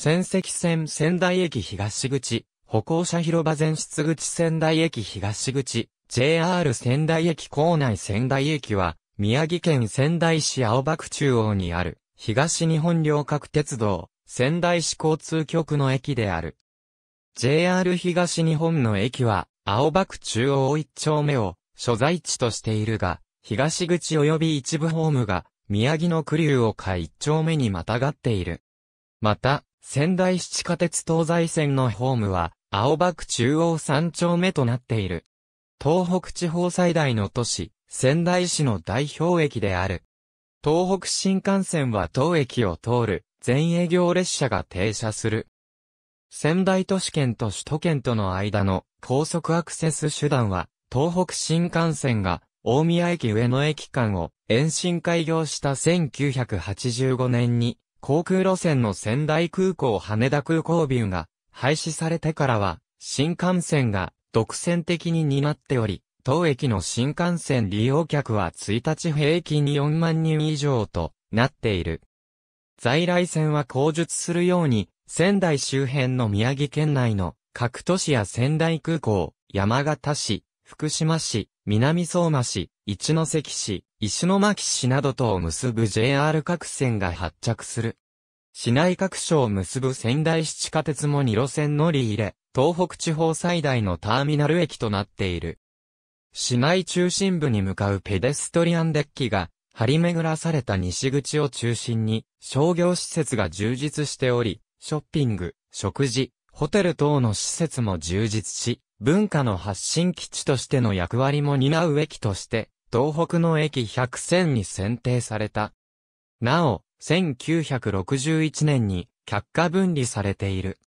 仙石線仙台駅東口、歩行者広場前出口仙台駅東口、JR 仙台駅構内仙台駅は、宮城県仙台市青葉区中央にある、東日本両角鉄道、仙台市交通局の駅である。JR 東日本の駅は、青葉区中央一丁目を、所在地としているが、東口及び一部ホームが、宮城の栗流を下一丁目にまたがっている。また、仙台市地下鉄東西線のホームは、青葉区中央三丁目となっている。東北地方最大の都市、仙台市の代表駅である。東北新幹線は当駅を通る、全営業列車が停車する。仙台都市圏と首都圏との間の高速アクセス手段は、東北新幹線が大宮駅上野駅間を延伸開業した1985年に航空路線の仙台空港羽田空港便が廃止されてからは、新幹線が独占的に担っており、当駅の新幹線利用客は1日平均に4万人以上となっている。在来線は口述するように、仙台周辺の宮城県内の各都市や仙台空港、山形市、福島市、南相馬市、一関市、石巻市などとを結ぶ JR 各線が発着する。市内各所を結ぶ仙台市地下鉄も2路線乗り入れ、東北地方最大のターミナル駅となっている。市内中心部に向かうペデストリアンデッキが、張り巡らされた西口を中心に、商業施設が充実しており、ショッピング、食事、ホテル等の施設も充実し、文化の発信基地としての役割も担う駅として、東北の駅100選に選定された。なお、1961年に却下分離されている。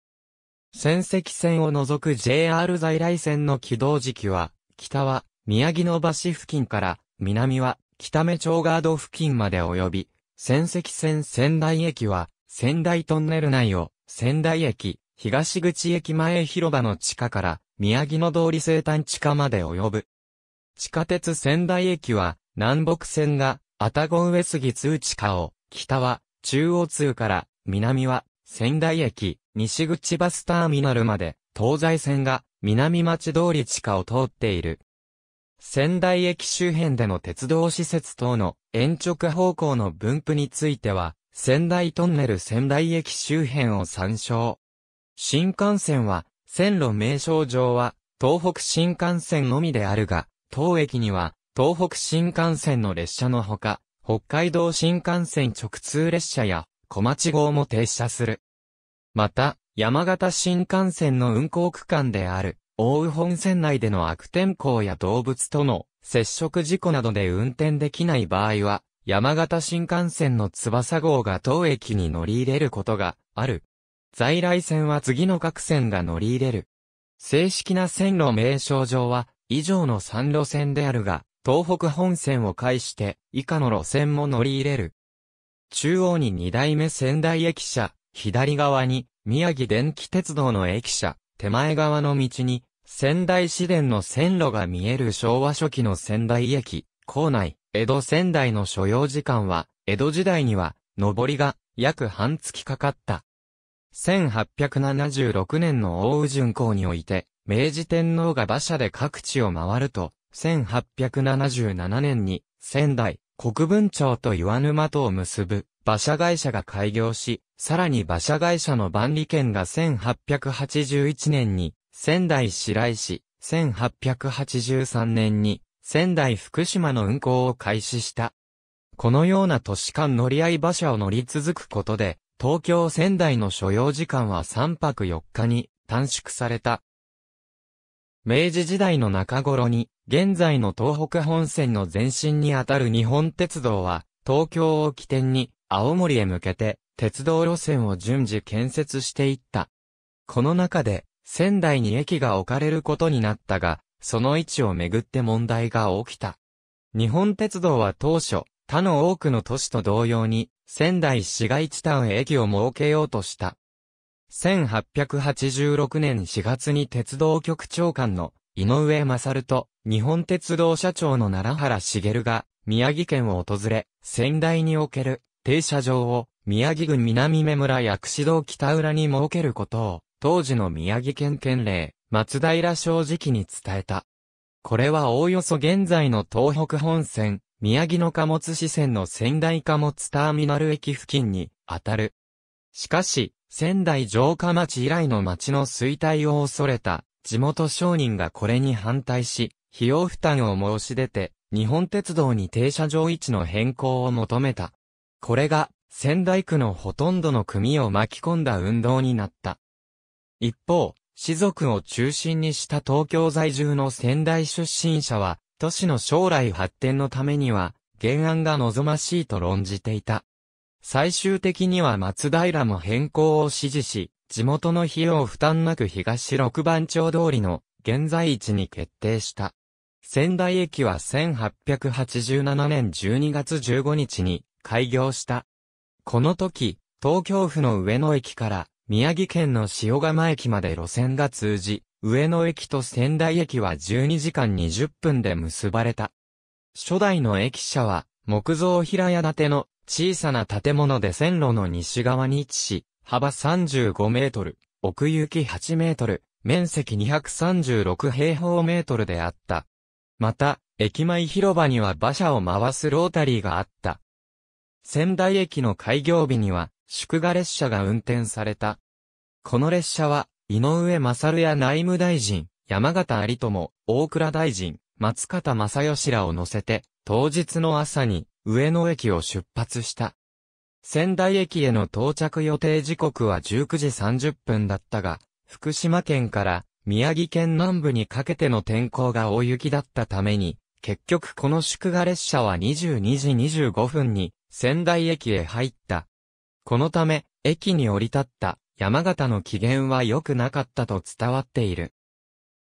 仙石線を除く JR 在来線の起動時期は、北は宮城野橋付近から南は北目町ガード付近まで及び、仙石線仙台駅は仙台トンネル内を仙台駅、東口駅前広場の地下から宮城野通り生誕地下まで及ぶ。地下鉄仙台駅は、南北線が、愛宕上杉通地下を、北は、中央通から、南は、仙台駅、西口バスターミナルまで、東西線が、南町通り地下を通っている。仙台駅周辺での鉄道施設等の延直方向の分布については、仙台トンネル仙台駅周辺を参照。新幹線は、線路名称上は、東北新幹線のみであるが、当駅には、東北新幹線の列車のほか、北海道新幹線直通列車や小町号も停車する。また、山形新幹線の運行区間である、大宇本線内での悪天候や動物との接触事故などで運転できない場合は、山形新幹線の翼号が当駅に乗り入れることがある。在来線は次の各線が乗り入れる。正式な線路名称上は、以上の3路線であるが、東北本線を介して以下の路線も乗り入れる。中央に2代目仙台駅舎、左側に宮城電気鉄道の駅舎、手前側の道に仙台市電の線路が見える昭和初期の仙台駅、構内、江戸仙台の所要時間は、江戸時代には、上りが約半月かかった。1876年の大宇巡行において、明治天皇が馬車で各地を回ると、1877年に仙台、国分町と岩沼とを結ぶ馬車会社が開業し、さらに馬車会社の万里券が1881年に仙台白石、1883年に仙台福島の運行を開始した。このような都市間乗り合い馬車を乗り続くことで、東京仙台の所要時間は3泊4日に短縮された。明治時代の中頃に、現在の東北本線の前身にあたる日本鉄道は、東京を起点に、青森へ向けて、鉄道路線を順次建設していった。この中で、仙台に駅が置かれることになったが、その位置をめぐって問題が起きた。日本鉄道は当初、他の多くの都市と同様に、仙台市街地端駅を設けようとした。1886年4月に鉄道局長官の井上勝と日本鉄道社長の奈良原茂が宮城県を訪れ、仙台における停車場を宮城郡南目村薬師堂北浦に設けることを当時の宮城県県令松平正直に伝えた。これはおおよそ現在の東北本線、宮城の貨物支線の仙台貨物ターミナル駅付近に当たる。しかし、仙台城下町以来の町の衰退を恐れた地元商人がこれに反対し、費用負担を申し出て、日本鉄道に停車場位置の変更を求めた。これが仙台区のほとんどの組を巻き込んだ運動になった。一方、士族を中心にした東京在住の仙台出身者は、都市の将来発展のためには、原案が望ましいと論じていた。最終的には松平も変更を指示し、地元の費用負担なく東六番町通りの現在位置に決定した。仙台駅は1887年12月15日に開業した。この時、東京府の上野駅から宮城県の塩釜駅まで路線が通じ、上野駅と仙台駅は12時間20分で結ばれた。初代の駅舎は木造平屋建ての小さな建物で線路の西側に位置し、幅35メートル、奥行き8メートル、面積236平方メートルであった。また、駅前広場には馬車を回すロータリーがあった。仙台駅の開業日には、祝賀列車が運転された。この列車は、井上勝や内務大臣、山形有友、大倉大臣、松方正義らを乗せて、当日の朝に、上野駅を出発した。仙台駅への到着予定時刻は19時30分だったが、福島県から宮城県南部にかけての天候が大雪だったために、結局この祝賀列車は22時25分に仙台駅へ入った。このため、駅に降り立った山形の機嫌は良くなかったと伝わっている。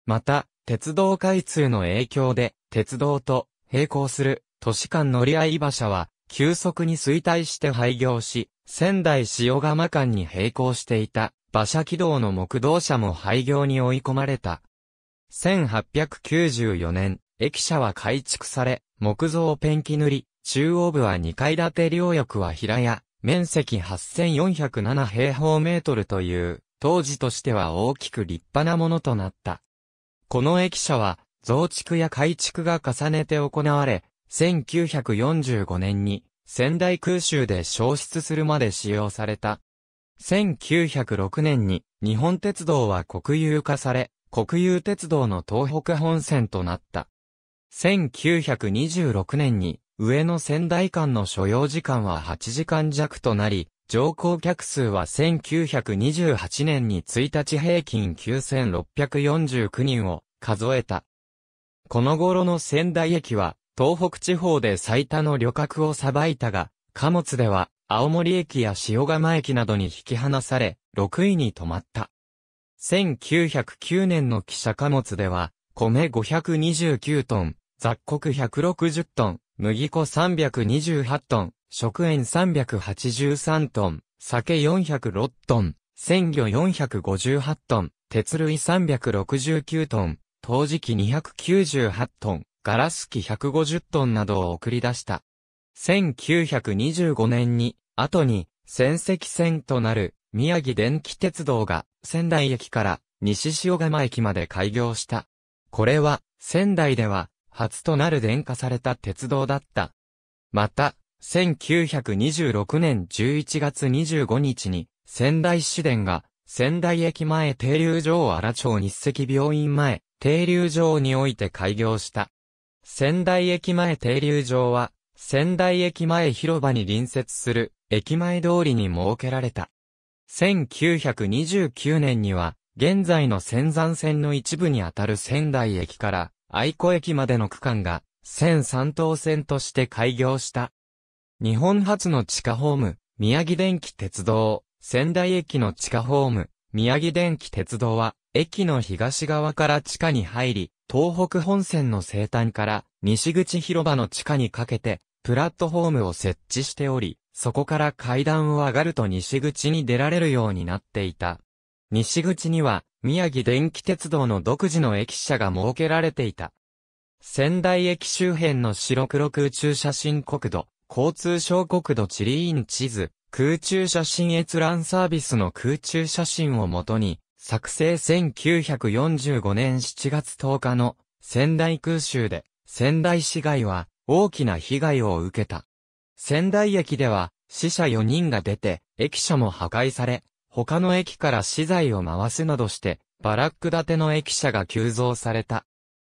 また、鉄道開通の影響で、鉄道と並行する都市間乗り合い馬車は、急速に衰退して廃業し、仙台塩釜間に並行していた馬車軌道の木道車も廃業に追い込まれた。1894年、駅舎は改築され、木造ペンキ塗り、中央部は2階建て両翼は平屋、面積8407平方メートルという、当時としては大きく立派なものとなった。この駅舎は、増築や改築が重ねて行われ、1945年に仙台空襲で消失するまで使用された。1906年に日本鉄道は国有化され、国有鉄道の東北本線となった。1926年に上野仙台間の所要時間は8時間弱となり、乗降客数は1928年に1日平均9649人を数えた。この頃の仙台駅は東北地方で最多の旅客をさばいたが、貨物では、青森駅や塩釜駅などに引き離され、6位に止まった。1909年の汽車貨物では、米529トン、雑穀160トン、麦粉328トン、食塩383トン、酒406トン、鮮魚458トン、鉄類369トン、陶磁器298トン、ガラス機150トンなどを送り出した。1925年に、後に、仙石線となる宮城電気鉄道が仙台駅から西塩釜駅まで開業した。これは仙台では初となる電化された鉄道だった。また、1926年11月25日に仙台市電が仙台駅前停留場荒町日赤病院前停留場において開業した。仙台駅前停留場は、仙台駅前広場に隣接する駅前通りに設けられた。1929年には、現在の仙山線の一部にあたる仙台駅から愛子駅までの区間が、仙三等線として開業した。日本初の地下ホーム、宮城電気鉄道、仙台駅の地下ホーム、宮城電気鉄道は、駅の東側から地下に入り、東北本線の西端から西口広場の地下にかけて、プラットフォームを設置しており、そこから階段を上がると西口に出られるようになっていた。西口には、宮城電気鉄道の独自の駅舎が設けられていた。仙台駅周辺の白黒空中写真国土、交通省国土地理院地図、空中写真閲覧サービスの空中写真をもとに、作成1945年7月10日の仙台空襲で仙台市街は大きな被害を受けた。仙台駅では死者4人が出て駅舎も破壊され、他の駅から資材を回すなどしてバラック建ての駅舎が急増された。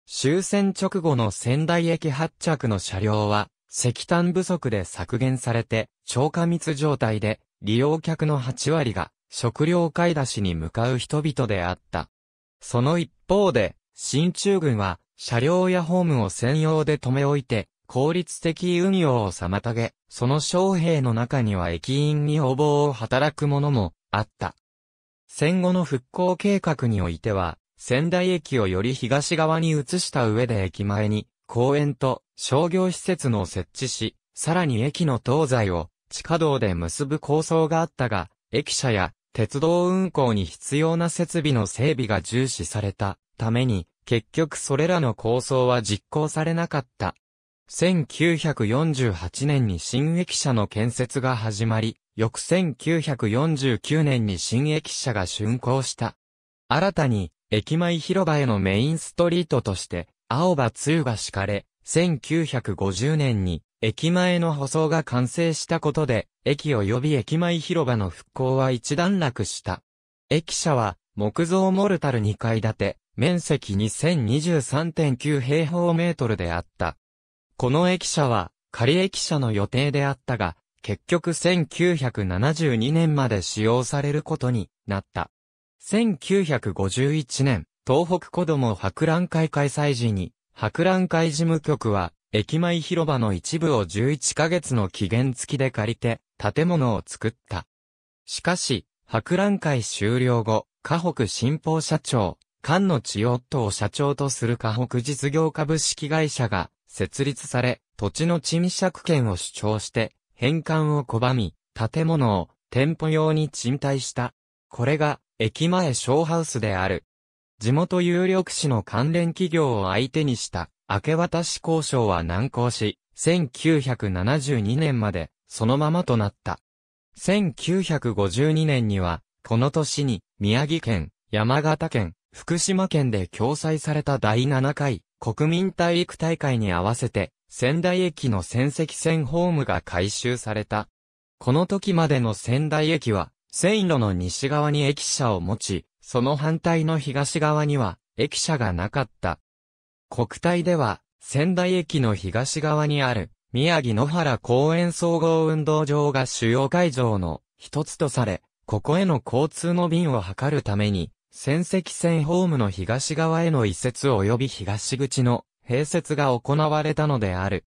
終戦直後の仙台駅発着の車両は石炭不足で削減されて超過密状態で利用客の8割が食料買い出しに向かう人々であった。その一方で、進駐軍は、車両やホームを専用で止め置いて、効率的運用を妨げ、その将兵の中には駅員に応募を働く者もあった。戦後の復興計画においては、仙台駅をより東側に移した上で駅前に公園と商業施設の設置し、さらに駅の東西を地下道で結ぶ構想があったが、駅舎や鉄道運行に必要な設備の整備が重視されたために、結局それらの構想は実行されなかった。1948年に新駅舎の建設が始まり、翌1949年に新駅舎が竣工した。新たに、駅前広場へのメインストリートとして、青葉通が敷かれ、1950年に駅前の舗装が完成したことで、駅及び駅前広場の復興は一段落した。駅舎は、木造モルタル2階建て、面積2023.9平方メートルであった。この駅舎は、仮駅舎の予定であったが、結局1972年まで使用されることになった。1951年、東北子ども博覧会開催時に、博覧会事務局は、駅前広場の一部を11ヶ月の期限付きで借りて、建物を作った。しかし、博覧会終了後、河北新報社長、菅野千代夫を社長とする河北実業株式会社が設立され、土地の賃借権を主張して、返還を拒み、建物を店舗用に賃貸した。これが、駅前ショーハウスである。地元有力市の関連企業を相手にした明け渡し交渉は難航し、1972年までそのままとなった。1952年には、この年に宮城県、山形県、福島県で共催された第7回国民体育大会に合わせて仙台駅の仙石線ホームが改修された。この時までの仙台駅は線路の西側に駅舎を持ち、その反対の東側には駅舎がなかった。国体では、仙台駅の東側にある、宮城野原公園総合運動場が主要会場の一つとされ、ここへの交通の便を図るために、仙石線ホームの東側への移設及び東口の併設が行われたのである。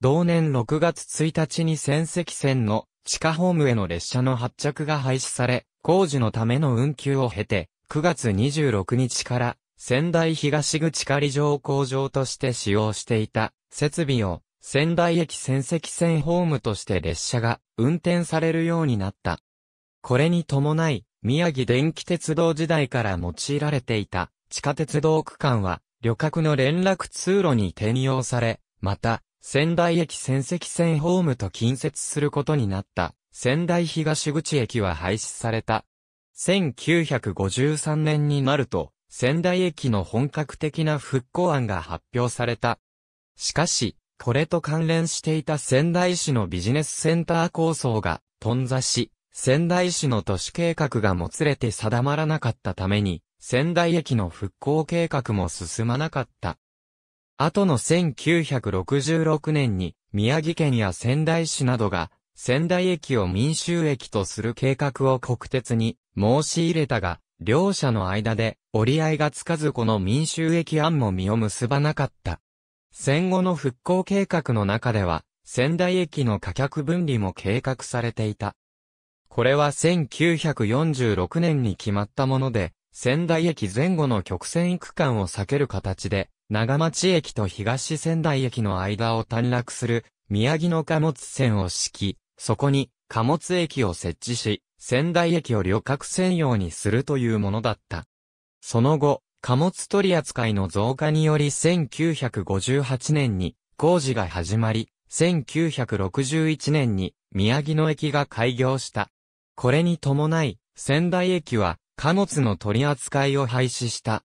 同年6月1日に仙石線の地下ホームへの列車の発着が廃止され、工事のための運休を経て、9月26日から仙台東口仮乗工場として使用していた設備を仙台駅仙石線ホームとして列車が運転されるようになった。これに伴い、宮城電気鉄道時代から用いられていた地下鉄道区間は旅客の連絡通路に転用され、また、仙台駅仙石線ホームと近接することになった仙台東口駅は廃止された。1953年になると、仙台駅の本格的な復興案が発表された。しかし、これと関連していた仙台市のビジネスセンター構想が、頓挫し、仙台市の都市計画がもつれて定まらなかったために、仙台駅の復興計画も進まなかった。後の1966年に、宮城県や仙台市などが、仙台駅を民衆駅とする計画を国鉄に申し入れたが、両者の間で折り合いがつかずこの民衆駅案も実を結ばなかった。戦後の復興計画の中では、仙台駅の価格分離も計画されていた。これは1946年に決まったもので、仙台駅前後の曲線区間を避ける形で、長町駅と東仙台駅の間を短絡する宮城の貨物線を敷き、そこに貨物駅を設置し、仙台駅を旅客専用にするというものだった。その後、貨物取扱いの増加により1958年に工事が始まり、1961年に宮城野駅が開業した。これに伴い、仙台駅は貨物の取り扱いを廃止した。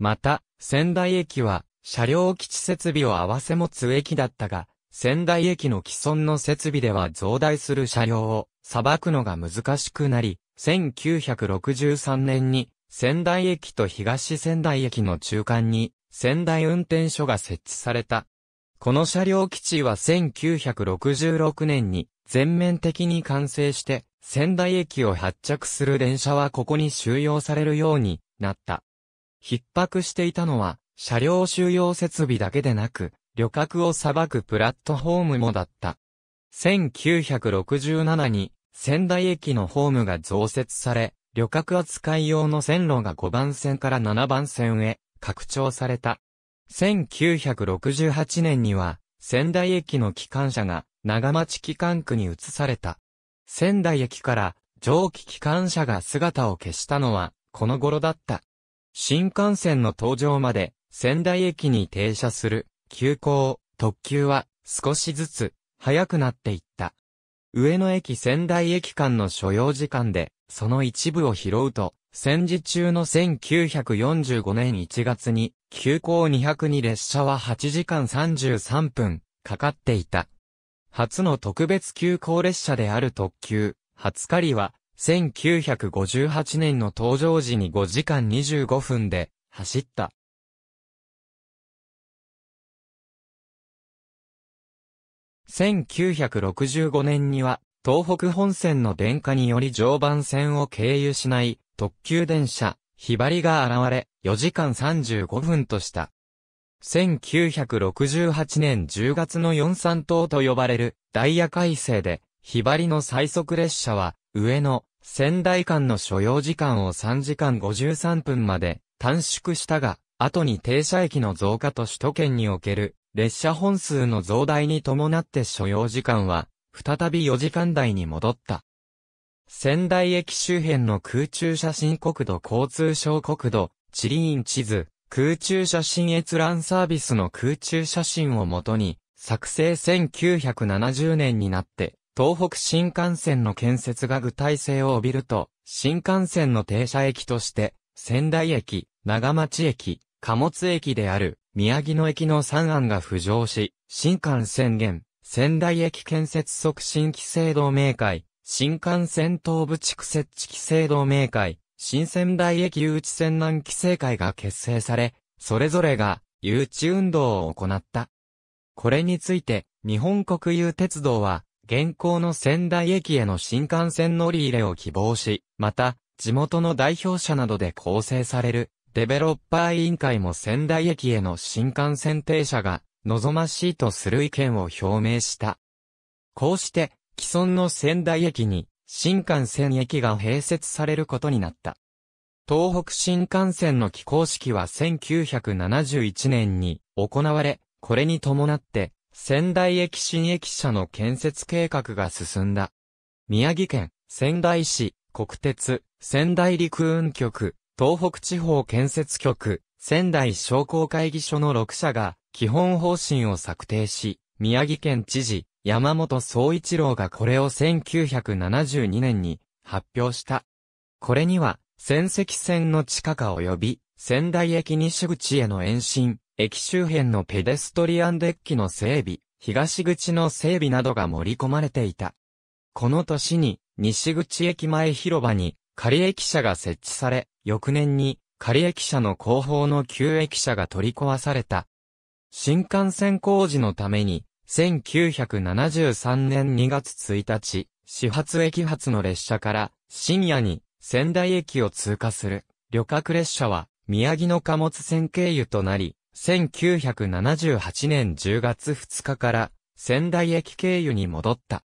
また、仙台駅は車両基地設備を合わせ持つ駅だったが、仙台駅の既存の設備では増大する車両を裁くのが難しくなり、1963年に仙台駅と東仙台駅の中間に仙台運転所が設置された。この車両基地は1966年に全面的に完成して仙台駅を発着する電車はここに収容されるようになった。逼迫していたのは車両収容設備だけでなく、旅客を裁くプラットフォームもだった。1967に仙台駅のホームが増設され、旅客扱い用の線路が5番線から7番線へ拡張された。1968年には仙台駅の機関車が長町機関区に移された。仙台駅から蒸気機関車が姿を消したのはこの頃だった。新幹線の登場まで仙台駅に停車する急行、特急は少しずつ早くなっていった。上野駅仙台駅間の所要時間で、その一部を拾うと、戦時中の1945年1月に、急行202列車は8時間33分、かかっていた。初の特別急行列車である特急、初狩りは、1958年の登場時に5時間25分で、走った。1965年には、東北本線の電化により常磐線を経由しない特急電車、ひばりが現れ、4時間35分とした。1968年10月の四三等と呼ばれるダイヤ改正で、ひばりの最速列車は、上野、仙台間の所要時間を3時間53分まで短縮したが、後に停車駅の増加と首都圏における列車本数の増大に伴って所要時間は、再び4時間台に戻った。仙台駅周辺の空中写真国土交通省国土、地理院地図、空中写真閲覧サービスの空中写真をもとに、作成1970年になって、東北新幹線の建設が具体性を帯びると、新幹線の停車駅として、仙台駅、長町駅、貨物駅である、宮城野駅の3案が浮上し、新幹線現、仙台駅建設促進規制同盟会、新幹線東部地区設置規制同盟会、新仙台駅誘致線南規制会が結成され、それぞれが誘致運動を行った。これについて、日本国有鉄道は、現行の仙台駅への新幹線乗り入れを希望し、また、地元の代表者などで構成されるデベロッパー委員会も仙台駅への新幹線停車が望ましいとする意見を表明した。こうして、既存の仙台駅に新幹線駅が併設されることになった。東北新幹線の起工式は1971年に行われ、これに伴って仙台駅新駅舎の建設計画が進んだ。宮城県、仙台市、国鉄、仙台陸運局、東北地方建設局、仙台商工会議所の6社が、基本方針を策定し、宮城県知事、山本総一郎がこれを1972年に発表した。これには、仙石線の地下化及び、仙台駅西口への延伸、駅周辺のペデストリアンデッキの整備、東口の整備などが盛り込まれていた。この年に、西口駅前広場に、仮駅舎が設置され、翌年に仮駅舎の後方の旧駅舎が取り壊された。新幹線工事のために、1973年2月1日、始発駅発の列車から深夜に仙台駅を通過する旅客列車は宮城の貨物船経由となり、1978年10月2日から仙台駅経由に戻った。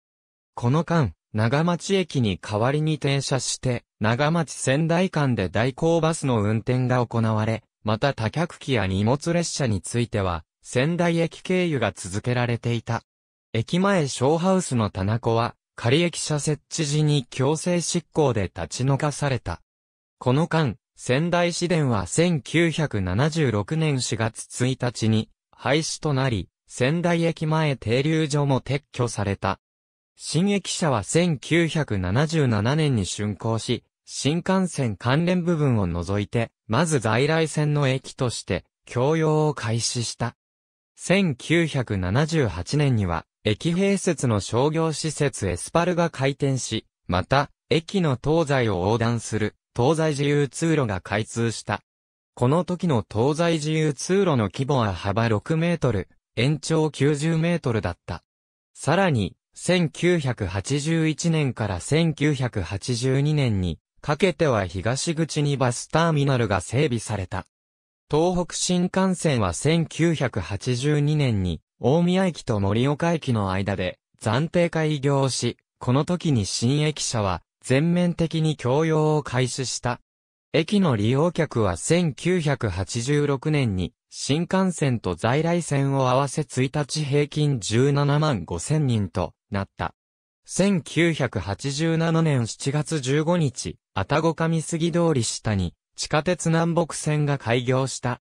この間、長町駅に代わりに停車して、長町仙台間で代行バスの運転が行われ、また多客機や荷物列車については、仙台駅経由が続けられていた。駅前ショーハウスの棚子は、仮駅舎設置時に強制執行で立ち退かされた。この間、仙台市電は1976年4月1日に廃止となり、仙台駅前停留所も撤去された。新駅舎は1977年に竣工し、新幹線関連部分を除いて、まず在来線の駅として、供用を開始した。1978年には、駅併設の商業施設エスパルが開店し、また、駅の東西を横断する、東西自由通路が開通した。この時の東西自由通路の規模は幅6メートル、延長90メートルだった。さらに、1981年から1982年にかけては東口にバスターミナルが整備された。東北新幹線は1982年に大宮駅と盛岡駅の間で暫定開業し、この時に新駅舎は全面的に供用を開始した。駅の利用客は1986年に新幹線と在来線を合わせ1日平均17万5千人となった。1987年7月15日、あたご上杉通り下に地下鉄南北線が開業した。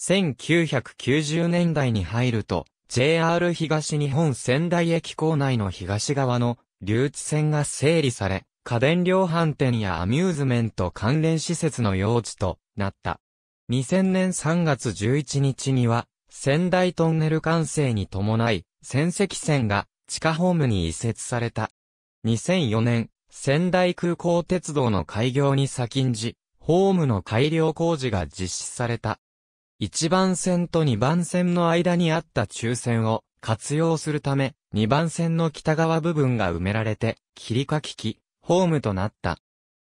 1990年代に入ると、JR 東日本仙台駅構内の東側の留置線が整理され、家電量販店やアミューズメント関連施設の用地となった。2000年3月11日には、仙台トンネル完成に伴い、仙石線が地下ホームに移設された。2004年、仙台空港鉄道の開業に先んじ、ホームの改良工事が実施された。1番線と2番線の間にあった中線を活用するため、2番線の北側部分が埋められて、切り欠き機、ホームとなった。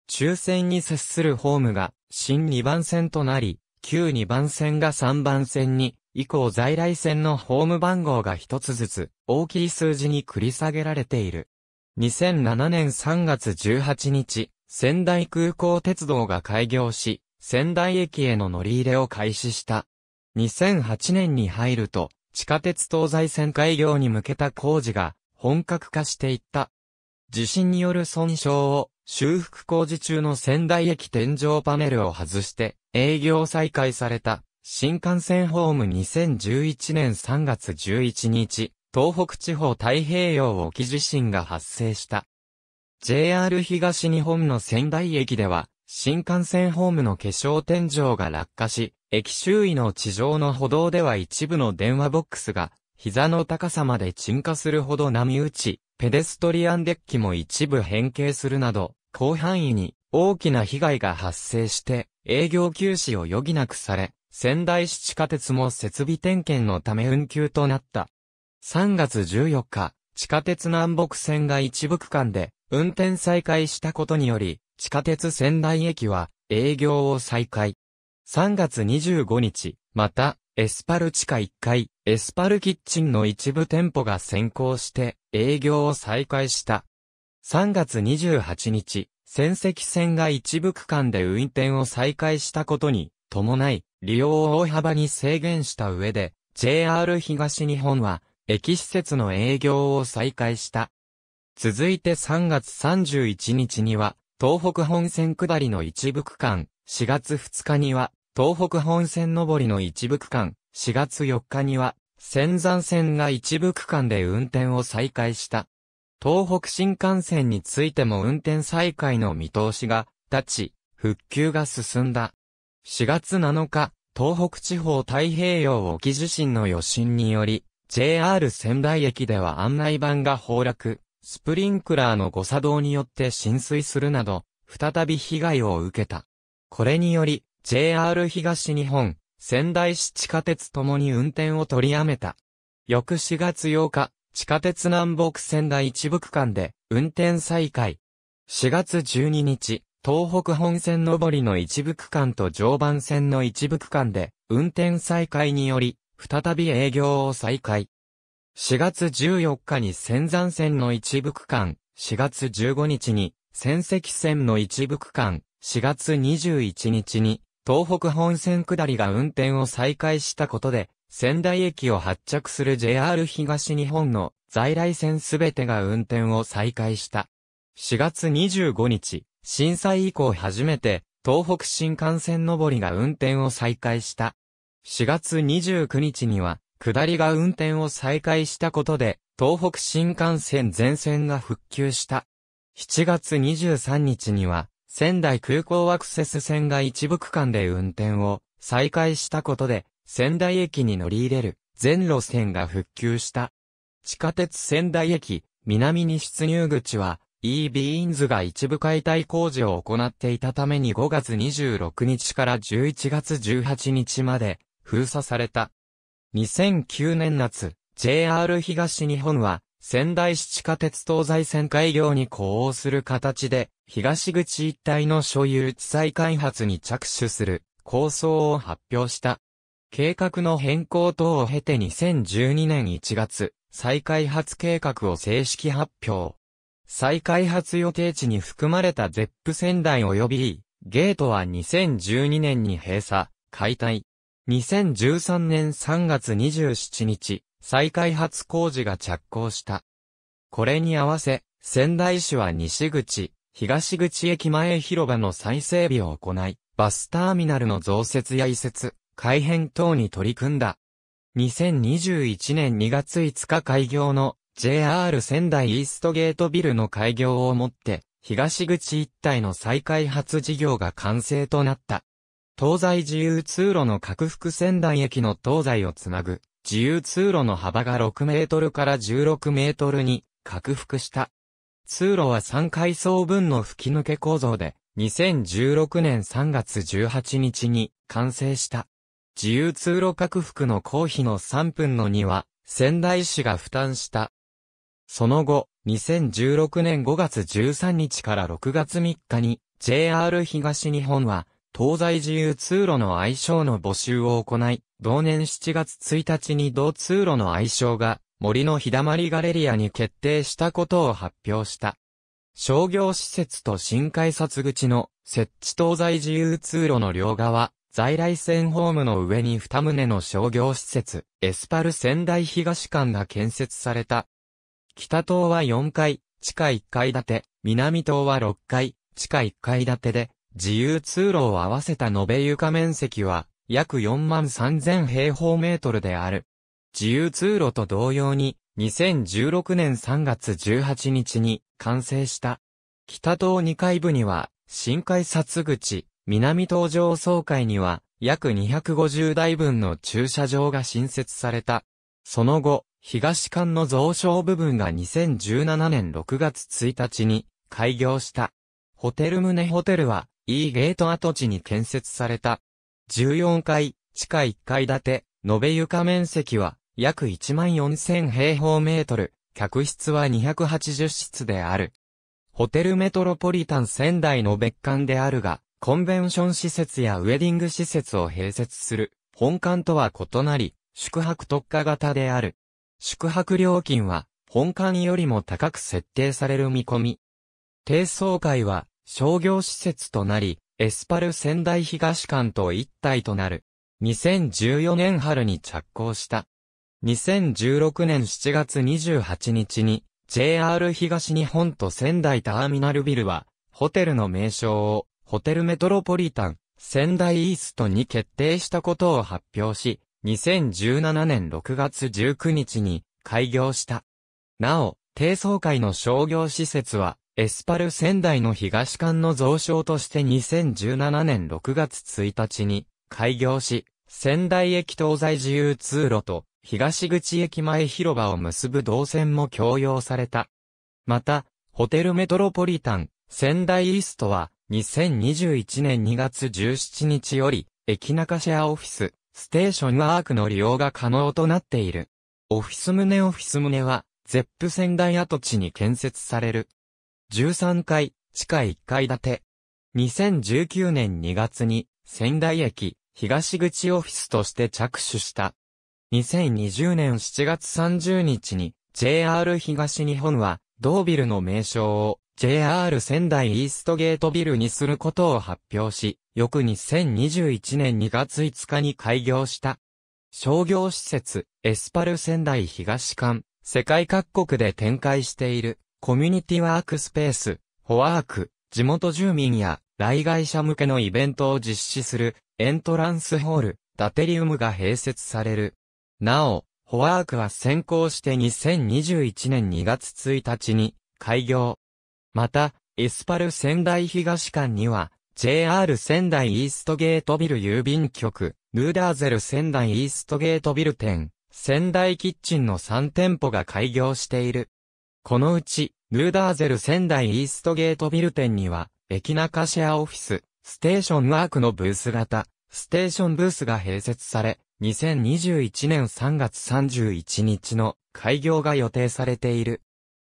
中線に接するホームが、新2番線となり、旧2番線が3番線に、以降在来線のホーム番号が一つずつ、大きい数字に繰り下げられている。2007年3月18日、仙台空港鉄道が開業し、仙台駅への乗り入れを開始した。2008年に入ると、地下鉄東西線開業に向けた工事が本格化していった。地震による損傷を修復工事中の仙台駅天井パネルを外して営業再開された、新幹線ホーム2011年3月11日、東北地方太平洋沖地震が発生した。JR 東日本の仙台駅では、新幹線ホームの化粧天井が落下し、駅周囲の地上の歩道では一部の電話ボックスが、膝の高さまで沈下するほど波打ち、ペデストリアンデッキも一部変形するなど、広範囲に大きな被害が発生して、営業休止を余儀なくされ、仙台市地下鉄も設備点検のため運休となった。3月14日、地下鉄南北線が一部区間で運転再開したことにより、地下鉄仙台駅は営業を再開。3月25日、また、エスパル地下1階、エスパルキッチンの一部店舗が先行して営業を再開した。3月28日、仙石線が一部区間で運転を再開したことに伴い、利用を大幅に制限した上で、JR 東日本は、駅施設の営業を再開した。続いて3月31日には、東北本線下りの一部区間、4月2日には、東北本線上りの一部区間、4月4日には、仙山線が一部区間で運転を再開した。東北新幹線についても運転再開の見通しが立ち、復旧が進んだ。4月7日、東北地方太平洋沖地震の余震により、JR 仙台駅では案内板が崩落、スプリンクラーの誤作動によって浸水するなど、再び被害を受けた。これにより、JR 東日本、仙台市地下鉄ともに運転を取りやめた。翌4月8日、地下鉄南北線が一部区間で運転再開。4月12日、東北本線上りの一部区間と常磐線の一部区間で運転再開により、再び営業を再開。4月14日に仙山線の一部区間、4月15日に仙石線の一部区間、4月21日に東北本線下りが運転を再開したことで、仙台駅を発着する JR 東日本の在来線すべてが運転を再開した。4月25日、震災以降初めて、東北新幹線上りが運転を再開した。4月29日には、下りが運転を再開したことで、東北新幹線全線が復旧した。7月23日には、仙台空港アクセス線が一部区間で運転を再開したことで、仙台駅に乗り入れる全路線が復旧した。地下鉄仙台駅、南に出入口は、e b ーンズが一部解体工事を行っていたために5月26日から11月18日まで封鎖された。2009年夏、JR 東日本は仙台市地下鉄東西線開業に呼応する形で東口一帯の所有地再開発に着手する構想を発表した。計画の変更等を経て2012年1月、再開発計画を正式発表。再開発予定地に含まれたゼップ仙台及びゲートは2012年に閉鎖、解体。2013年3月27日、再開発工事が着工した。これに合わせ、仙台市は西口、東口駅前広場の再整備を行い、バスターミナルの増設や移設、改編等に取り組んだ。2021年2月5日開業の JR 仙台イーストゲートビルの開業をもって、東口一帯の再開発事業が完成となった。東西自由通路の拡幅仙台駅の東西をつなぐ、自由通路の幅が6メートルから16メートルに拡幅した。通路は3階層分の吹き抜け構造で、2016年3月18日に完成した。自由通路拡幅の公費の3分の2は、仙台市が負担した。その後、2016年5月13日から6月3日に、JR 東日本は、東西自由通路の愛称の募集を行い、同年7月1日に同通路の愛称が、森の日だまりガレリアに決定したことを発表した。商業施設と新改札口の設置東西自由通路の両側、在来線ホームの上に二棟の商業施設、エスパル仙台東館が建設された。北棟は4階、地下1階建て、南棟は6階、地下1階建てで、自由通路を合わせた延べ床面積は、約4万3000平方メートルである。自由通路と同様に、2016年3月18日に完成した。北棟2階部には、深海札口、南東上総会には、約250台分の駐車場が新設された。その後、東館の増床部分が2017年6月1日に開業した。ホテル棟ホテルは、E ゲート跡地に建設された。14階、地下1階建て、延べ床面積は約14000平方メートル、客室は280室である。ホテルメトロポリタン仙台の別館であるが、コンベンション施設やウェディング施設を併設する本館とは異なり、宿泊特化型である。宿泊料金は本館よりも高く設定される見込み。低層階は商業施設となり、エスパル仙台東館と一体となる。2014年春に着工した。2016年7月28日に JR 東日本と仙台ターミナルビルはホテルの名称をホテルメトロポリタン、仙台イーストに決定したことを発表し、2017年6月19日に開業した。なお、低層階の商業施設は、エスパル仙台の東館の増床として2017年6月1日に開業し、仙台駅東西自由通路と東口駅前広場を結ぶ動線も共用された。また、ホテルメトロポリタン、仙台イーストは、2021年2月17日より、駅中シェアオフィス、ステーションワークの利用が可能となっている。オフィス棟オフィス棟は、ゼップ仙台跡地に建設される。13階、地下1階建て。2019年2月に、仙台駅、東口オフィスとして着手した。2020年7月30日に、JR 東日本は、同ビルの名称を、JR 仙台イーストゲートビルにすることを発表し、翌2021年2月5日に開業した。商業施設、エスパル仙台東館、世界各国で展開している、コミュニティワークスペース、ホワーク、地元住民や来外者向けのイベントを実施する、エントランスホール、ダテリウムが併設される。なお、ホワークは先行して2021年2月1日に、開業。また、エスパル仙台東館には、JR 仙台イーストゲートビル郵便局、ヌーダーゼル仙台イーストゲートビル店、仙台キッチンの3店舗が開業している。このうち、ヌーダーゼル仙台イーストゲートビル店には、駅中シェアオフィス、ステーションワークのブース型、ステーションブースが併設され、2021年3月31日の開業が予定されている。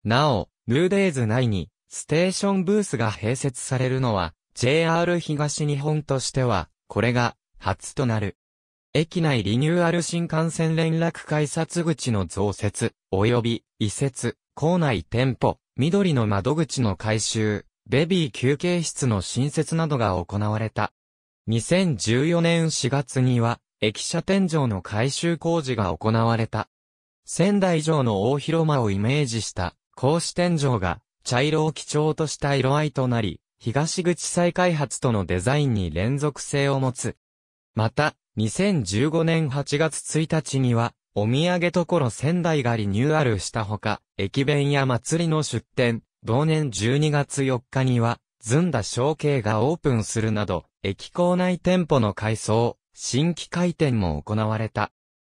なお、ヌーデイズ内に、ステーションブースが併設されるのは、JR 東日本としては、これが、初となる。駅内リニューアル新幹線連絡改札口の増設、及び、移設、構内店舗、緑の窓口の改修、ベビー休憩室の新設などが行われた。2014年4月には、駅舎天井の改修工事が行われた。仙台城の大広間をイメージした、格子天井が茶色を基調とした色合いとなり、東口再開発とのデザインに連続性を持つ。また、2015年8月1日には、お土産所仙台がリニューアルしたほか、駅弁や祭りの出店、同年12月4日には、ずんだ商系がオープンするなど、駅構内店舗の改装、新規開店も行われた。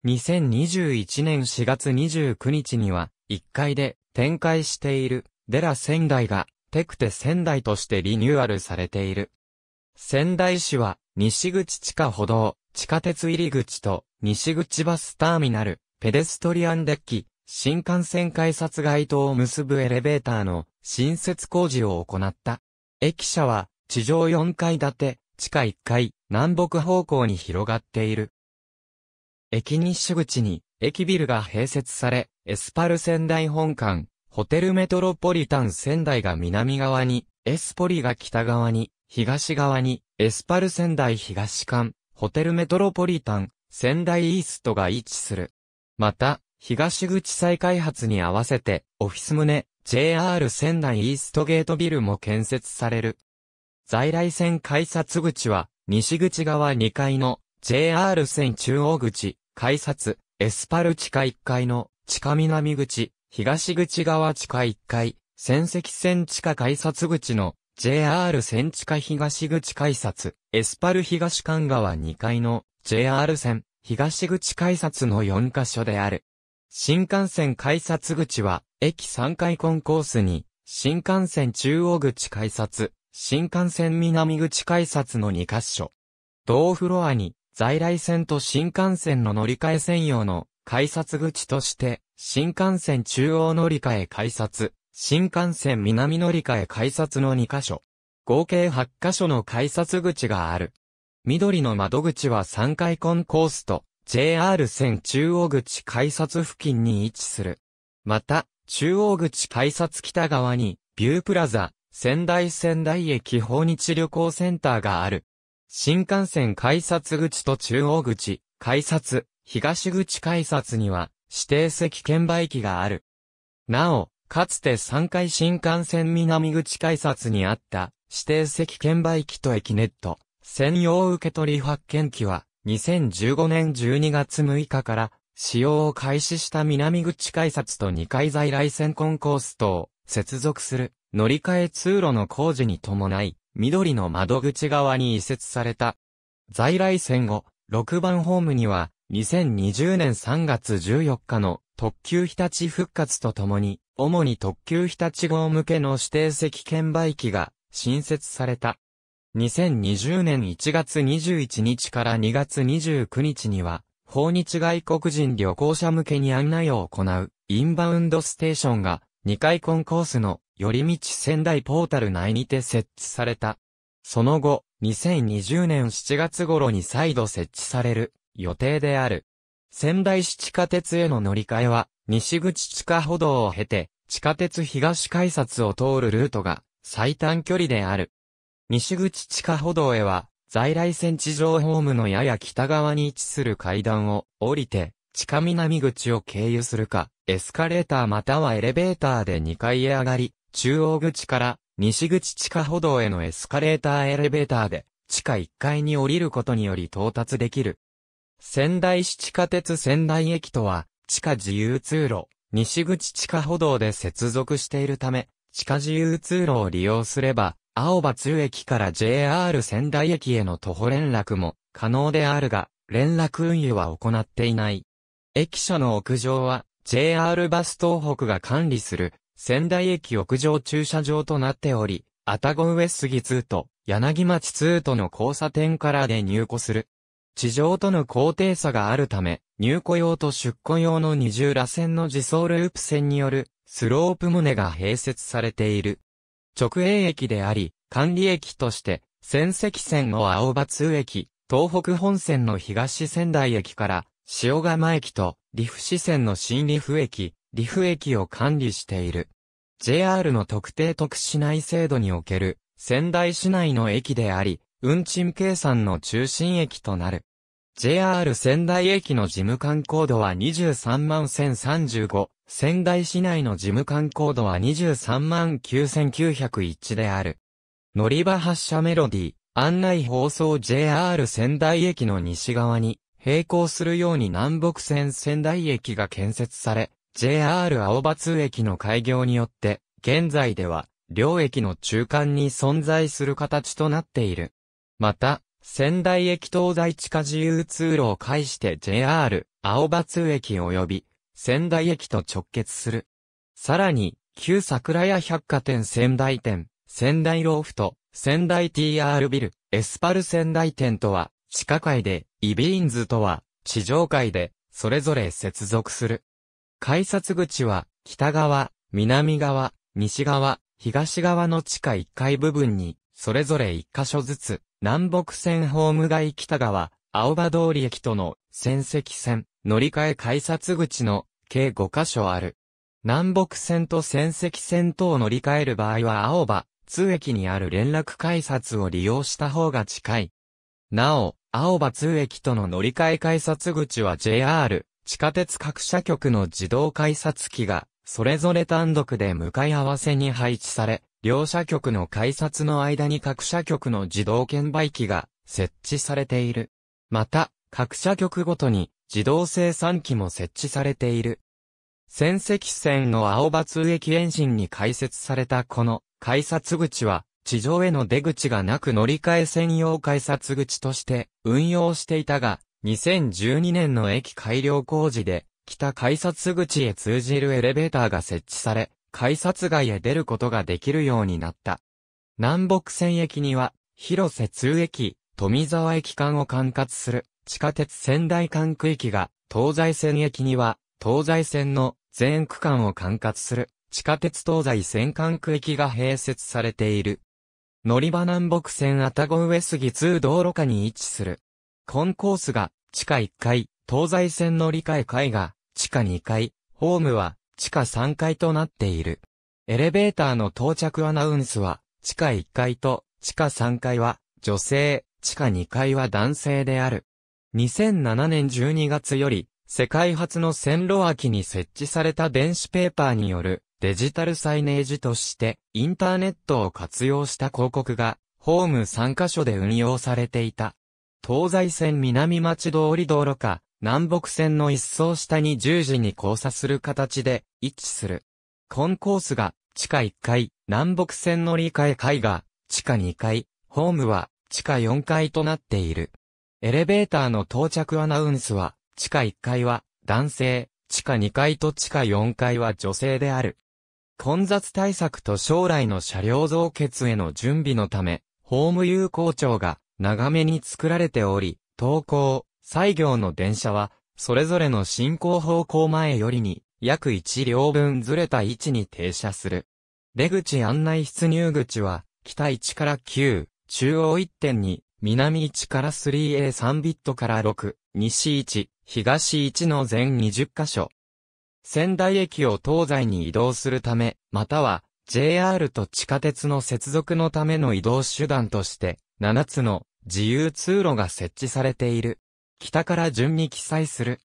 2021年4月29日には、1階で展開しているデラ仙台が、テクテ仙台としてリニューアルされている。仙台市は、西口地下歩道、地下鉄入り口と、西口バスターミナル、ペデストリアンデッキ、新幹線改札街灯を結ぶエレベーターの新設工事を行った。駅舎は、地上4階建て、地下1階、南北方向に広がっている。駅西口に、駅ビルが併設され、エスパル仙台本館、ホテルメトロポリタン仙台が南側に、エスポリが北側に、東側に、エスパル仙台東間、ホテルメトロポリタン、仙台イーストが位置する。また、東口再開発に合わせて、オフィス棟、JR 仙台イーストゲートビルも建設される。在来線改札口は、西口側2階の、JR 線中央口、改札、エスパル地下1階の、地下南口、東口側地下1階、仙石線地下改札口の JR 線地下東口改札、エスパル東館川2階の JR 線東口改札の4カ所である。新幹線改札口は駅3階コンコースに新幹線中央口改札、新幹線南口改札の2カ所。同フロアに在来線と新幹線の乗り換え専用の改札口として、新幹線中央乗り換え改札、新幹線南乗り換え改札の2カ所、合計8カ所の改札口がある。緑の窓口は3階コンコースと JR 線中央口改札付近に位置する。また、中央口改札北側にビュープラザ、仙台仙台駅訪日旅行センターがある。新幹線改札口と中央口、改札、東口改札には指定席券売機がある。なお、かつて3回新幹線南口改札にあった指定席券売機と駅ネット専用受取発券機は2015年12月6日から使用を開始した南口改札と2階在来線コンコースと接続する乗り換え通路の工事に伴い、緑の窓口側に移設された。在来線後、6番ホームには2020年3月14日の特急日立復活とともに、主に特急日立号向けの指定席券売機が新設された。2020年1月21日から2月29日には、訪日外国人旅行者向けに案内を行うインバウンドステーションが2階コンコースの寄り道仙台ポータル内にて設置された。その後、2020年7月頃に再度設置される予定である。仙台市地下鉄への乗り換えは、西口地下歩道を経て、地下鉄東改札を通るルートが最短距離である。西口地下歩道へは、在来線地上ホームのやや北側に位置する階段を降りて、地下南口を経由するか、エスカレーターまたはエレベーターで2階へ上がり、中央口から西口地下歩道へのエスカレーターエレベーターで、地下1階に降りることにより到達できる。仙台市地下鉄仙台駅とは、地下自由通路、西口地下歩道で接続しているため、地下自由通路を利用すれば、青葉通駅から JR 仙台駅への徒歩連絡も可能であるが、連絡運輸は行っていない。駅舎の屋上は、JR バス東北が管理する、仙台駅屋上駐車場となっており、愛宕上杉通と柳町通との交差点からで入庫する地上との高低差があるため、入庫用と出庫用の二重螺旋の自走ループ線によるスロープ棟が併設されている。直営駅であり、管理駅として、仙石線の青葉通駅、東北本線の東仙台駅から塩釜駅と利府支線の新利府駅、利府駅を管理している。JR の特定特市内制度における仙台市内の駅であり、運賃計算の中心駅となる。JR 仙台駅の事務官コードは23万1035、仙台市内の事務官コードは23万9901である。乗り場発車メロディー、案内放送 JR 仙台駅の西側に、並行するように南北線仙台駅が建設され、JR 青葉通駅の開業によって、現在では、両駅の中間に存在する形となっている。また、仙台駅東西地下自由通路を介して JR 青葉通駅及び仙台駅と直結する。さらに、旧桜屋百貨店仙台店、仙台ローフト、仙台 TR ビル、エスパル仙台店とは、地下階で、イビーンズとは、地上階で、それぞれ接続する。改札口は、北側、南側、西側、東側の地下1階部分に、それぞれ1箇所ずつ、南北線ホーム街北側、青葉通り駅との仙石線、乗り換え改札口の計5箇所ある。南北線と仙石線等を乗り換える場合は青葉、通駅にある連絡改札を利用した方が近い。なお、青葉通駅との乗り換え改札口は JR、地下鉄各社局の自動改札機が、それぞれ単独で向かい合わせに配置され、両社局の改札の間に各社局の自動券売機が設置されている。また、各社局ごとに自動生産機も設置されている。仙石線の青葉通駅延伸に開設されたこの改札口は地上への出口がなく乗り換え専用改札口として運用していたが、2012年の駅改良工事で北改札口へ通じるエレベーターが設置され、改札外へ出ることができるようになった。南北線駅には、広瀬通駅、富沢駅間を管轄する地下鉄仙台管区域が、東西線駅には、東西線の全区間を管轄する地下鉄東西線管区域が併設されている。乗り場南北線あたご上杉通道路下に位置する。コンコースが地下1階、東西線乗り換え階が地下2階、ホームは地下3階となっている。エレベーターの到着アナウンスは、地下1階と地下3階は女性、地下2階は男性である。2007年12月より、世界初の線路脇に設置された電子ペーパーによるデジタルサイネージとして、インターネットを活用した広告が、ホーム3カ所で運用されていた。東西線南町通り道路か、南北線の一層下に十字に交差する形で位置する。コンコースが地下1階、南北線乗り換え階が地下2階、ホームは地下4階となっている。エレベーターの到着アナウンスは地下1階は男性、地下2階と地下4階は女性である。混雑対策と将来の車両増結への準備のため、ホーム有効庁が長めに作られており、投稿、西行の電車は、それぞれの進行方向前よりに、約1両分ずれた位置に停車する。出口案内出入口は、北1から9、中央1.2、南1から 3A3 ビットから6、西1、東1の全20箇所。仙台駅を東西に移動するため、または JR と地下鉄の接続のための移動手段として、7つの自由通路が設置されている。北から順に記載する。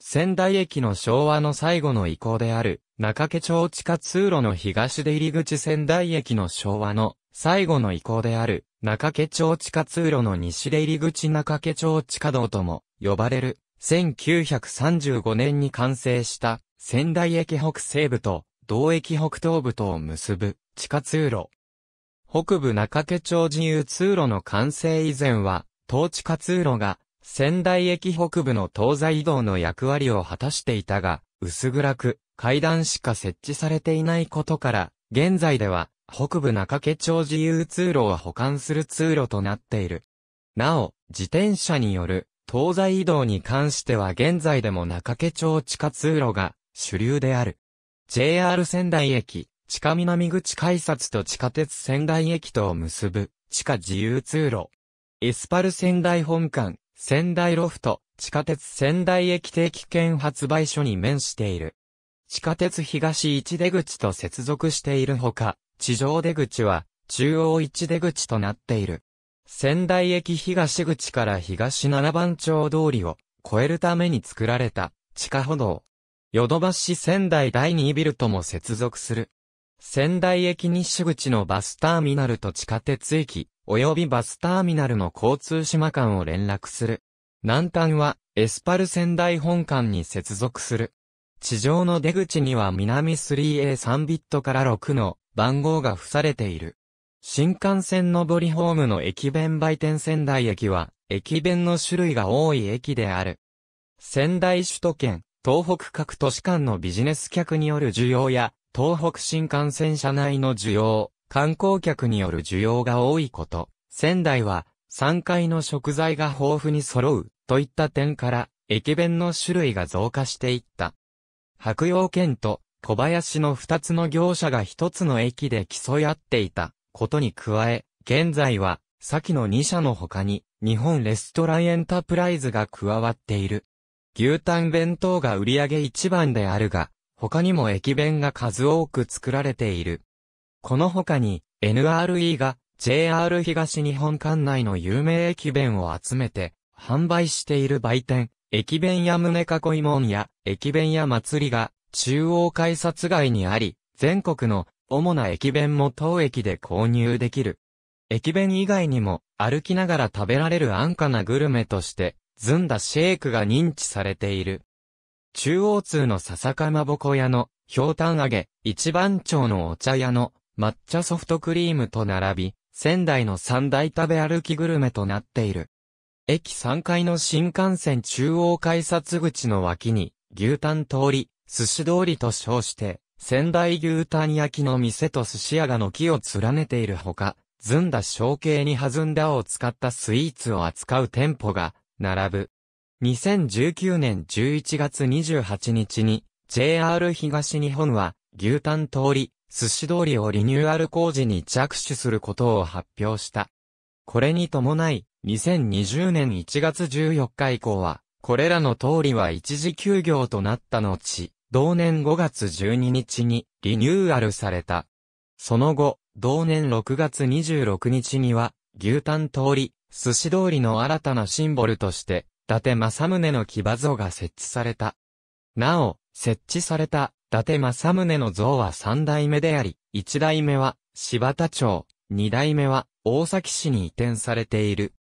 仙台駅の昭和の最後の遺構である、中家町地下通路の東出入り口仙台駅の昭和の最後の遺構である、中家町地下通路の西出入り口中家町地下道とも呼ばれる、1935年に完成した仙台駅北西部と同駅北東部とを結ぶ地下通路。北部中家町自由通路の完成以前は、東地下通路が仙台駅北部の東西移動の役割を果たしていたが、薄暗く、階段しか設置されていないことから、現在では、北部中家町自由通路を保管する通路となっている。なお、自転車による、東西移動に関しては現在でも中家町地下通路が主流である。JR 仙台駅、地下南口改札と地下鉄仙台駅とを結ぶ地下自由通路。エスパル仙台本館、仙台ロフト、地下鉄仙台駅定期券発売所に面している。地下鉄東一出口と接続しているほか、地上出口は中央一出口となっている。仙台駅東口から東七番町通りを越えるために作られた地下歩道。ヨドバシ仙台第2ビルとも接続する。仙台駅西口のバスターミナルと地下鉄駅、及びバスターミナルの交通島間を連絡する。南端は、エスパル仙台本館に接続する。地上の出口には南 3A3 ビットから6の番号が付されている。新幹線上りホームの駅弁売店仙台駅は、駅弁の種類が多い駅である。仙台首都圏、東北各都市間のビジネス客による需要や、東北新幹線車内の需要、観光客による需要が多いこと、仙台は3階の食材が豊富に揃うといった点から、駅弁の種類が増加していった。白洋県と小林の二つの業者が一つの駅で競い合っていたことに加え、現在は、先の二社の他に、日本レストランエンタープライズが加わっている。牛タン弁当が売り上げ一番であるが、他にも駅弁が数多く作られている。この他に、NRE が JR 東日本管内の有名駅弁を集めて、販売している売店、駅弁屋胸囲い門や、駅弁屋祭りが、中央改札街にあり、全国の主な駅弁も当駅で購入できる。駅弁以外にも、歩きながら食べられる安価なグルメとして、ずんだシェイクが認知されている。中央通の笹かまぼこ屋の、氷炭揚げ、一番町のお茶屋の、抹茶ソフトクリームと並び、仙台の三大食べ歩きグルメとなっている。駅3階の新幹線中央改札口の脇に、牛タン通り、寿司通りと称して、仙台牛タン焼きの店と寿司屋が軒を連ねているほか、ずんだ小形に弾んだを使ったスイーツを扱う店舗が、並ぶ。2019年11月28日に JR 東日本は牛タン通り、寿司通りをリニューアル工事に着手することを発表した。これに伴い、2020年1月14日以降は、これらの通りは一時休業となった後、同年5月12日にリニューアルされた。その後、同年6月26日には、牛タン通り、寿司通りの新たなシンボルとして、伊達政宗の騎馬像が設置された。なお、設置された、伊達政宗の像は三代目であり、一代目は、柴田町、二代目は、大崎市に移転されている。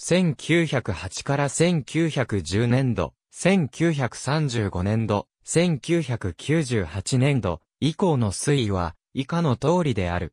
1908から1910年度、1935年度、1998年度以降の推移は以下の通りである。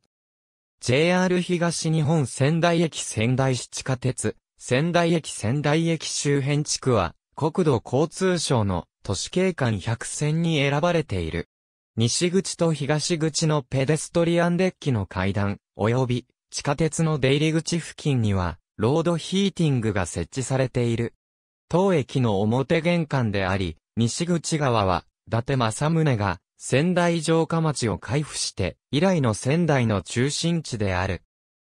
JR 東日本仙台駅仙台市地下鉄、仙台駅仙台駅周辺地区は、国土交通省の都市景観100選に選ばれている。西口と東口のペデストリアンデッキの階段、及び地下鉄の出入り口付近には、ロードヒーティングが設置されている。当駅の表玄関であり、西口側は、伊達政宗が、仙台城下町を開府して、以来の仙台の中心地である。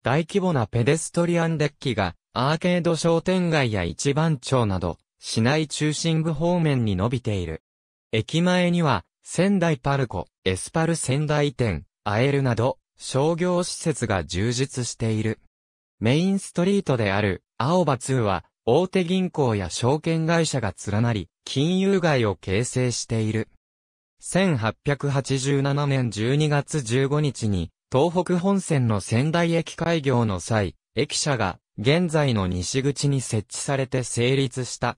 大規模なペデストリアンデッキが、アーケード商店街や一番町など、市内中心部方面に伸びている。駅前には、仙台パルコ、エスパル仙台店、アエルなど、商業施設が充実している。メインストリートである、青葉2は、大手銀行や証券会社が連なり、金融街を形成している。1887年12月15日に、東北本線の仙台駅開業の際、駅舎が現在の西口に設置されて成立した。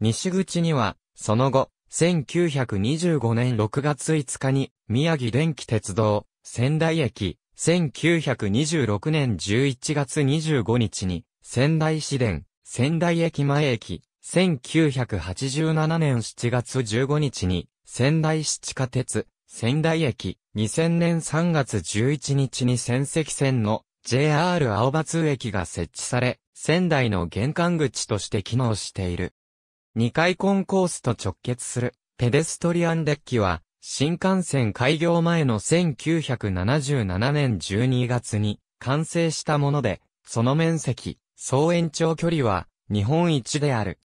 西口には、その後、1925年6月5日に、宮城電気鉄道、仙台駅、1926年11月25日に、仙台市電、仙台駅前駅、1987年7月15日に、仙台市地下鉄、仙台駅、2000年3月11日に仙石線の JR 青葉通駅が設置され、仙台の玄関口として機能している。2階コンコースと直結するペデストリアンデッキは、新幹線開業前の1977年12月に完成したもので、その面積、総延長距離は日本一である。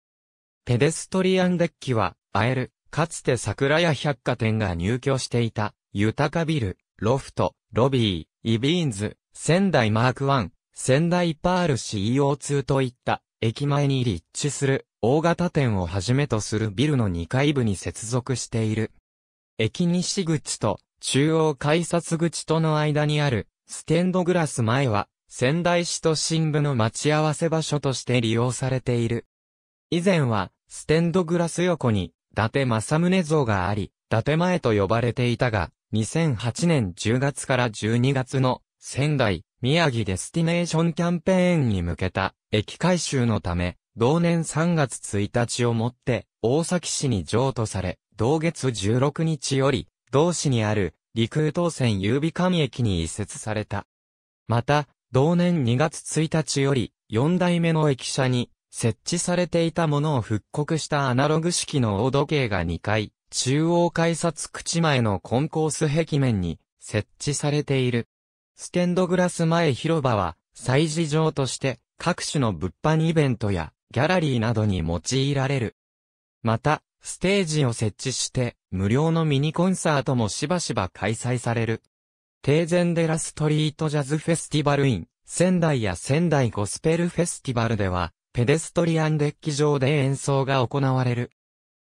ペデストリアンデッキは、あえる、かつて桜屋百貨店が入居していた、豊かビル、ロフト、ロビー、イビーンズ、仙台マーク1、仙台パール CO2 といった駅前に立地する大型店をはじめとするビルの2階部に接続している。駅西口と中央改札口との間にあるステンドグラス前は仙台市と新部の待ち合わせ場所として利用されている。以前はステンドグラス横に伊達政宗像があり、伊達前と呼ばれていたが、2008年10月から12月の仙台、宮城デスティネーションキャンペーンに向けた駅改修のため、同年3月1日をもって大崎市に譲渡され、同月16日より同市にある陸羽東線郵美上駅に移設された。また、同年2月1日より4代目の駅舎に設置されていたものを復刻したアナログ式の大時計が2回、中央改札口前のコンコース壁面に設置されている。ステンドグラス前広場は、祭事場として各種の物販イベントやギャラリーなどに用いられる。また、ステージを設置して無料のミニコンサートもしばしば開催される。テーゼンデラストリートジャズフェスティバルイン、仙台や仙台ゴスペルフェスティバルでは、ペデストリアンデッキ上で演奏が行われる。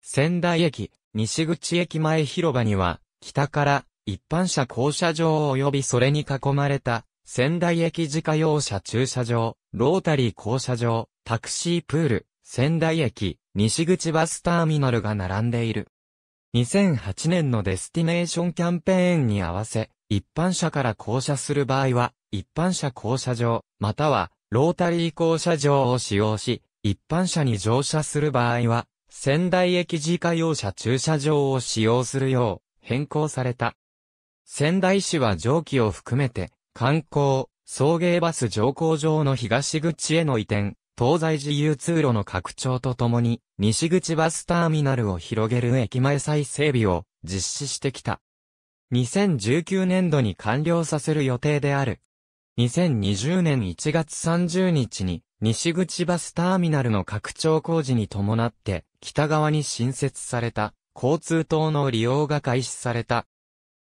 仙台駅、西口駅前広場には、北から一般車降車場及びそれに囲まれた、仙台駅自家用車駐車場、ロータリー降車場、タクシープール、仙台駅、西口バスターミナルが並んでいる。2008年のデスティネーションキャンペーンに合わせ、一般車から降車する場合は、一般車降車場、または、ロータリー降車場を使用し、一般車に乗車する場合は、仙台駅自家用車駐車場を使用するよう、変更された。仙台市は蒸気を含めて、観光、送迎バス乗降場の東口への移転、東西自由通路の拡張とともに、西口バスターミナルを広げる駅前再整備を実施してきた。2019年度に完了させる予定である。2020年1月30日に、西口バスターミナルの拡張工事に伴って、北側に新設された、交通等の利用が開始された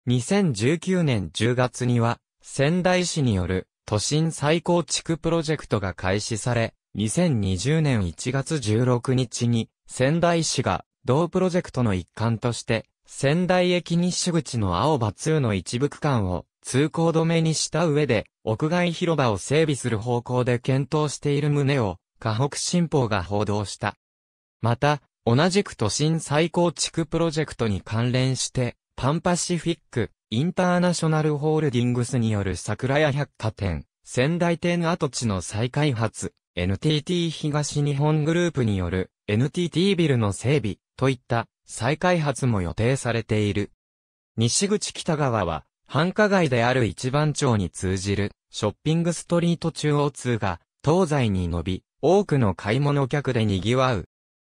2019年10月には、仙台市による都心再構築プロジェクトが開始され、2020年1月16日に、仙台市が同プロジェクトの一環として、仙台駅西口の青葉2の一部区間を通行止めにした上で、屋外広場を整備する方向で検討している旨を、河北新報が報道した。また、同じく都心再構築プロジェクトに関連して、パンパシフィック、インターナショナルホールディングスによる桜屋百貨店、仙台店跡地の再開発、NTT 東日本グループによる NTT ビルの整備といった再開発も予定されている。西口北側は繁華街である一番町に通じるショッピングストリート中央通が東西に伸び多くの買い物客で賑わう。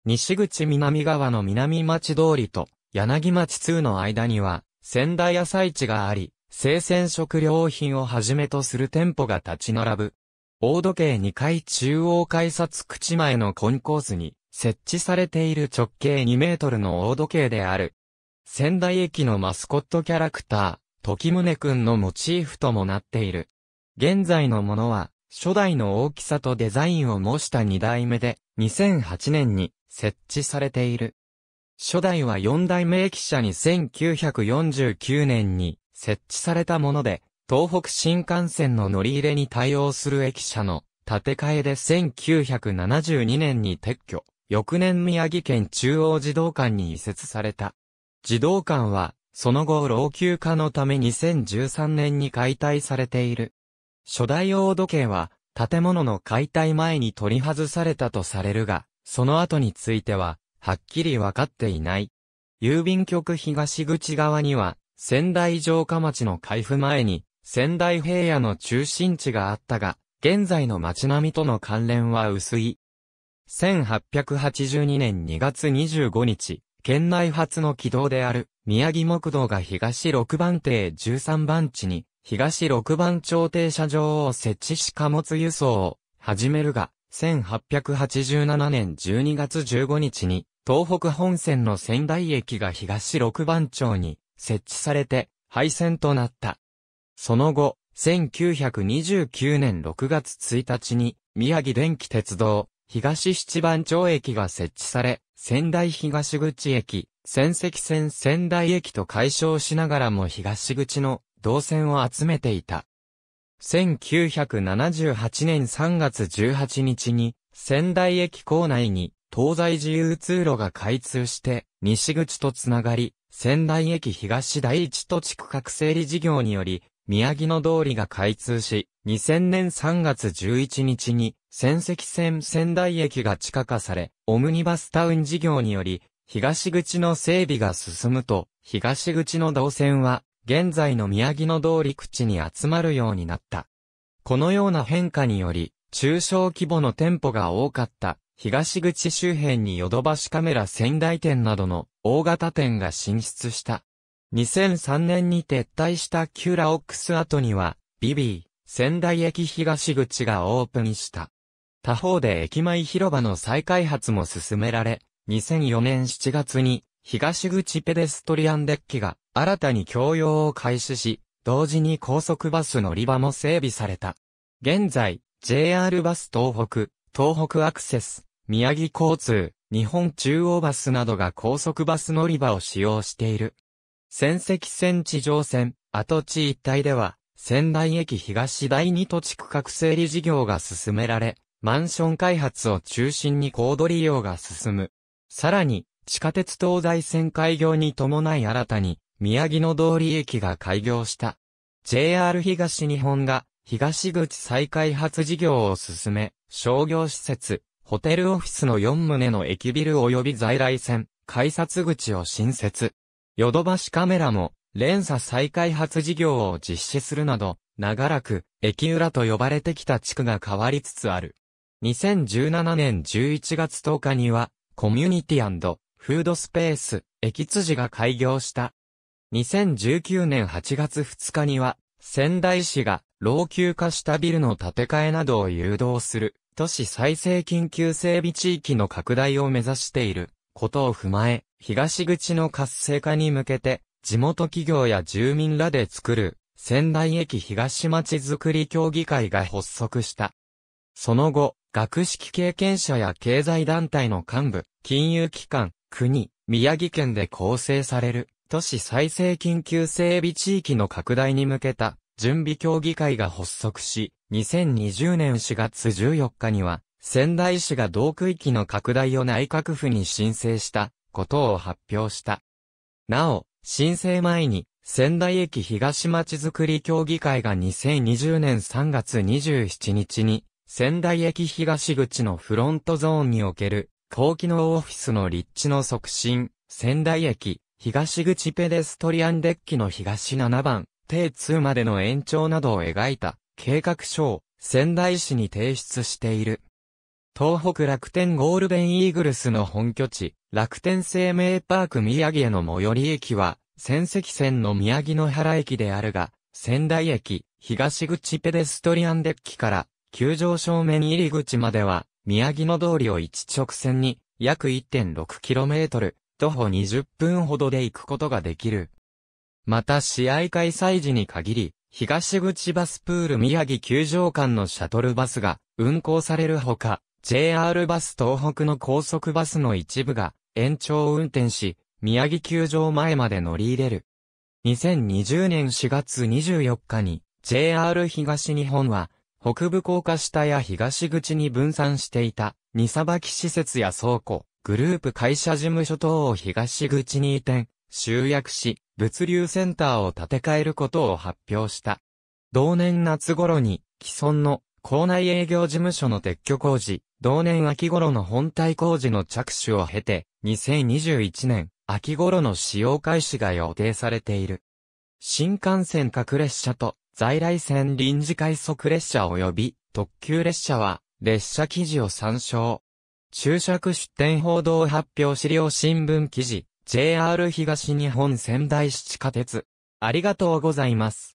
西口南側の南町通りと柳町2の間には、仙台朝市があり、生鮮食料品をはじめとする店舗が立ち並ぶ。大時計2階中央改札口前のコンコースに、設置されている直径2メートルの大時計である。仙台駅のマスコットキャラクター、時宗くんのモチーフともなっている。現在のものは、初代の大きさとデザインを模した2代目で、2008年に設置されている。初代は四代目駅舎に1949年に設置されたもので、東北新幹線の乗り入れに対応する駅舎の建て替えで1972年に撤去、翌年宮城県中央児童館に移設された。児童館は、その後老朽化のため2013年に解体されている。初代大時計は、建物の解体前に取り外されたとされるが、その後については、はっきりわかっていない。郵便局東口側には、仙台城下町の開府前に、仙台平野の中心地があったが、現在の町並みとの関連は薄い。1882年2月25日、県内初の軌道である、宮城木道が東6番艇13番地に、東6番町停車場を設置し貨物輸送を始めるが、1887年12月15日に、東北本線の仙台駅が東六番町に設置されて廃線となった。その後、1929年6月1日に宮城電気鉄道東七番町駅が設置され、仙台東口駅、仙石線仙台駅と解消しながらも東口の動線を集めていた。1978年3月18日に仙台駅構内に東西自由通路が開通して、西口とつながり、仙台駅東第一と地区各整理事業により、宮城野通りが開通し、2000年3月11日に、仙石線仙台駅が地下化され、オムニバスタウン事業により、東口の整備が進むと、東口の動線は、現在の宮城野通り口に集まるようになった。このような変化により、中小規模の店舗が多かった東口周辺にヨドバシカメラ仙台店などの大型店が進出した。2003年に撤退したキューラオックス後には、ビビー、仙台駅東口がオープンした。他方で駅前広場の再開発も進められ、2004年7月に東口ペデストリアンデッキが新たに共用を開始し、同時に高速バス乗り場も整備された。現在、JR バス東北、東北アクセス、宮城交通、日本中央バスなどが高速バス乗り場を使用している。仙石線地上線、跡地一帯では、仙台駅東第二土地区画整理事業が進められ、マンション開発を中心に高度利用が進む。さらに、地下鉄東西線開業に伴い新たに、宮城の通り駅が開業した。JR 東日本が、東口再開発事業を進め、商業施設、ホテルオフィスの4棟の駅ビル及び在来線、改札口を新設。ヨドバシカメラも、連鎖再開発事業を実施するなど、長らく、駅裏と呼ばれてきた地区が変わりつつある。2017年11月10日には、コミュニティフードスペース、駅辻が開業した。2019年8月2日には、仙台市が老朽化したビルの建て替えなどを誘導する都市再生緊急整備地域の拡大を目指していることを踏まえ、東口の活性化に向けて、地元企業や住民らで作る仙台駅東町づくり協議会が発足した。その後、学識経験者や経済団体の幹部、金融機関、国、宮城県で構成される都市再生緊急整備地域の拡大に向けた準備協議会が発足し、2020年4月14日には、仙台市が同区域の拡大を内閣府に申請したことを発表した。なお、申請前に、仙台駅東町づくり協議会が2020年3月27日に、仙台駅東口のフロントゾーンにおける、高機能オフィスの立地の促進、仙台駅東口ペデストリアンデッキの東7番、定2までの延長などを描いた計画書を仙台市に提出している。東北楽天ゴールデンイーグルスの本拠地、楽天生命パーク宮城への最寄り駅は、仙石線の宮城野原駅であるが、仙台駅、東口ペデストリアンデッキから、急上正面入り口までは、宮城野通りを一直線に、約 1.6km、徒歩20分ほどで行くことができる。また試合開催時に限り、東口バスプール宮城球場間のシャトルバスが運行されるほか、JR バス東北の高速バスの一部が延長運転し、宮城球場前まで乗り入れる。2020年4月24日に JR 東日本は北部高架下や東口に分散していた荷さばき施設や倉庫、グループ会社事務所等を東口に移転、集約し、物流センターを建て替えることを発表した。同年夏頃に、既存の校内営業事務所の撤去工事、同年秋頃の本体工事の着手を経て、2021年秋頃の使用開始が予定されている。新幹線各列車と在来線臨時快速列車及び特急列車は列車記事を参照。注釈出展報道発表資料新聞記事、JR 東日本仙台市地下鉄。ありがとうございます。